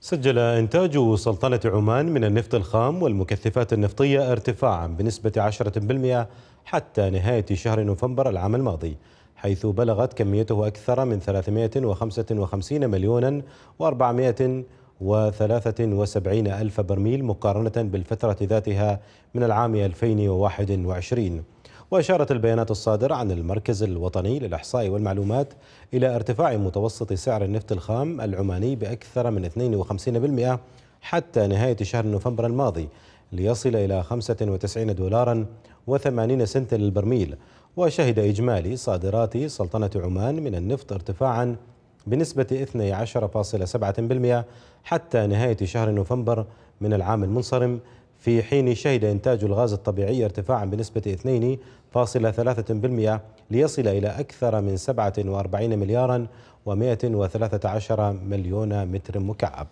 سجل إنتاج سلطنة عمان من النفط الخام والمكثفات النفطية ارتفاعا بنسبة 10% حتى نهاية شهر نوفمبر العام الماضي حيث بلغت كميته أكثر من 355 مليونا و 473 ألف برميل مقارنة بالفترة ذاتها من العام 2021 وأشارت البيانات الصادرة عن المركز الوطني للإحصاء والمعلومات إلى ارتفاع متوسط سعر النفط الخام العماني بأكثر من 52% حتى نهاية شهر نوفمبر الماضي ليصل إلى 95 دولارا و80 سنت للبرميل وشهد إجمالي صادرات سلطنة عمان من النفط ارتفاعا بنسبة 12.7% حتى نهاية شهر نوفمبر من العام المنصرم في حين شهد إنتاج الغاز الطبيعي ارتفاعا بنسبة 2.3% ليصل إلى أكثر من 47 مليارا و113 مليون متر مكعب